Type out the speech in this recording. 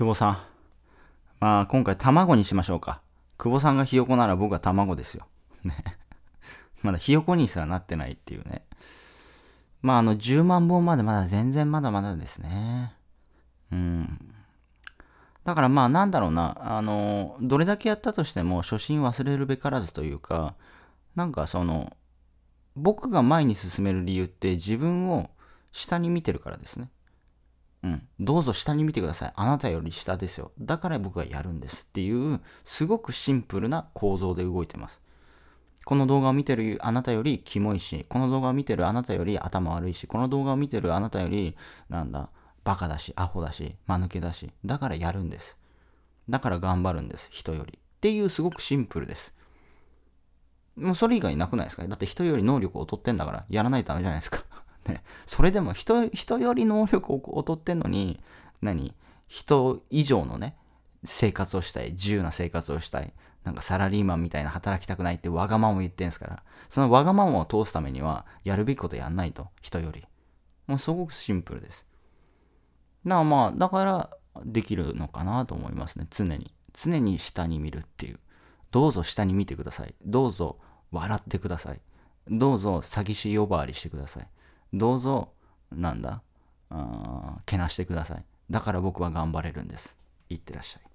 久保さん。まあ、今回卵にしましょうか。久保さんがひよこなら僕は卵ですよ。ねまだひよこにすらなってないっていうね。まあ、あの、10万本までまだ全然まだまだですね。うん。だからまあ、なんだろうな。あの、どれだけやったとしても、初心忘れるべからずというか、なんかその、僕が前に進める理由って自分を下に見てるからですね。うん、どうぞ下に見てください。あなたより下ですよ。だから僕がやるんですっていう、すごくシンプルな構造で動いてます。この動画を見てるあなたよりキモいし、この動画を見てるあなたより頭悪いし、この動画を見てるあなたより、なんだ、バカだし、アホだし、間抜けだし、だからやるんです。だから頑張るんです、人より。っていうすごくシンプルです。もうそれ以外なくないですかだって人より能力を劣ってんだから、やらないとダメじゃないですか。それでも人、人より能力を劣ってんのに、何人以上のね、生活をしたい。自由な生活をしたい。なんかサラリーマンみたいな働きたくないってわがままを言ってんすから。そのわがままを通すためには、やるべきことやんないと。人より。もうすごくシンプルです。なあまあ、だから、できるのかなと思いますね。常に。常に下に見るっていう。どうぞ下に見てください。どうぞ笑ってください。どうぞ詐欺師呼ばわりしてください。どうぞ、なんだ、けなしてください。だから僕は頑張れるんです。いってらっしゃい。